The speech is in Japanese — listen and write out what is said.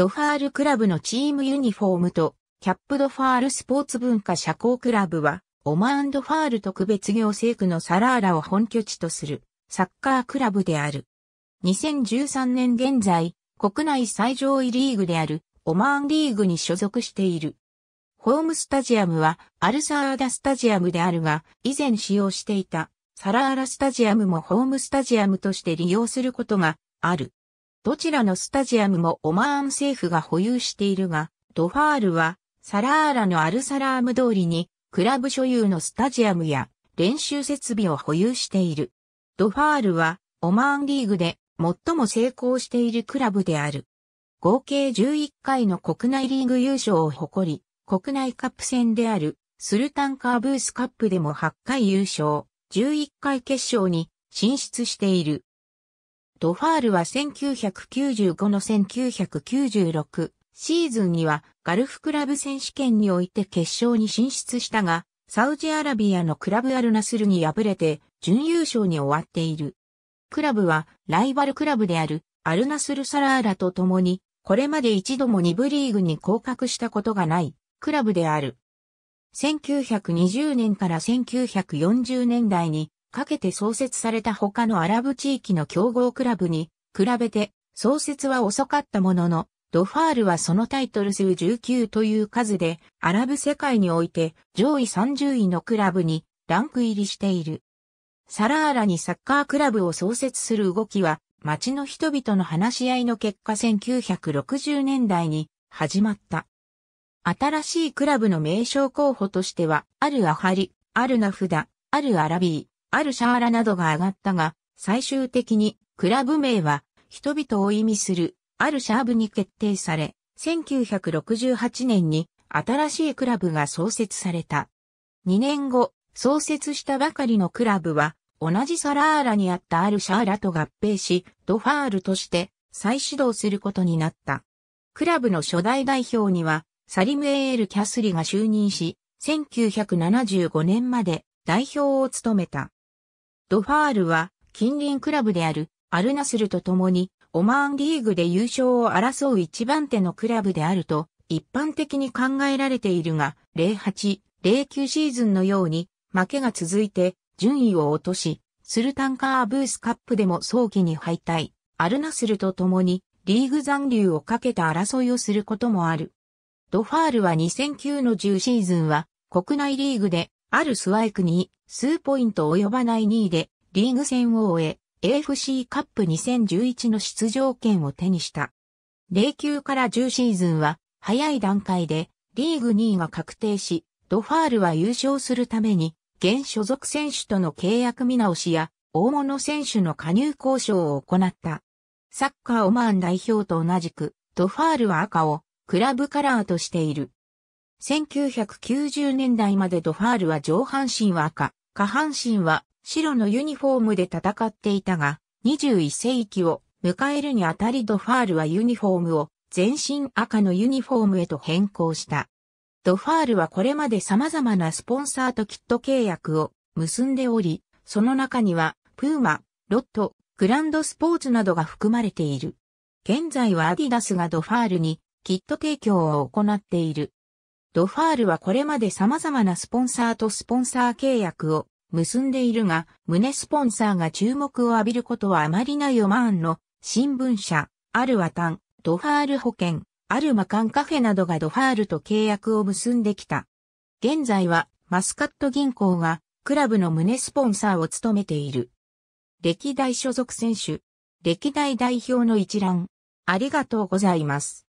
ドファールクラブのチームユニフォームと、キャップドファールスポーツ文化社交クラブは、オマーンドファール特別行政区のサラーラを本拠地とするサッカークラブである。2013年現在、国内最上位リーグであるオマーンリーグに所属している。ホームスタジアムはアルサーダスタジアムであるが、以前使用していたサラーラスタジアムもホームスタジアムとして利用することがある。どちらのスタジアムもオマーン政府が保有しているが、ドファールは、サラーラのアルサラーム通りに、クラブ所有のスタジアムや練習設備を保有している。ドファールは、オマーンリーグで最も成功しているクラブである。合計11回の国内リーグ優勝を誇り、国内カップ戦であるスルタンカーブースカップでも8回優勝、11回決勝に進出している。ドファールは1995の1996シーズンにはガルフクラブ選手権において決勝に進出したが、サウジアラビアのクラブアルナスルに敗れて準優勝に終わっている。クラブはライバルクラブであるアルナスルサラーラと共に、これまで一度も2部リーグに降格したことがないクラブである。1920年から1940年代にかけて創設された他のアラブ地域の強豪クラブに比べて創設は遅かったものの、ドファールはそのタイトル数19という数で、アラブ世界において上位30位のクラブにランク入りしている。サラーラにサッカークラブを創設する動きは、街の人々の話し合いの結果1960年代に始まった。新しいクラブの名称候補としては、あるアハリ、あるナフダ、あるアラビー、あるシャーラなどが上がったが、最終的にクラブ名は人々を意味するあるシャーブに決定され、1968年に新しいクラブが創設された。2年後、創設したばかりのクラブは、同じサラーラにあったあるシャーラと合併し、ドファールとして再始動することになった。クラブの初代代表には、サリム・エール・キャスリが就任し、1975年まで代表を務めた。ドファールは近隣クラブであるアルナスルと共にオマーンリーグで優勝を争う一番手のクラブであると一般的に考えられているが、08、09シーズンのように負けが続いて順位を落とし、スルタンカーブースカップでも早期に敗退、アルナスルと共にリーグ残留をかけた争いをすることもある。ドファールは2009の10シーズンは国内リーグであるスワイクに数ポイント及ばない2位でリーグ戦を終え、AFC カップ2011の出場権を手にした。09から10シーズンは早い段階でリーグ2位が確定し、ドファールは優勝するために現所属選手との契約見直しや大物選手の加入交渉を行った。サッカーオマーン代表と同じく、ドファールは赤をクラブカラーとしている。1990年代までドファールは上半身は赤、下半身は白のユニフォームで戦っていたが、21世紀を迎えるにあたりドファールはユニフォームを全身赤のユニフォームへと変更した。ドファールはこれまで様々なスポンサーとキット契約を結んでおり、その中には、プーマ、ロット、グランドスポーツなどが含まれている。現在はアディダスがドファールにキット提供を行っている。ドファールはこれまで様々なスポンサーとスポンサー契約を結んでいるが、胸スポンサーが注目を浴びることはあまりないオマーンの新聞社、アルワタン、ドファール保険、アルマカンカフェなどがドファールと契約を結んできた。現在はマスカット銀行がクラブの胸スポンサーを務めている。歴代所属選手、歴代代表の一覧、ありがとうございます。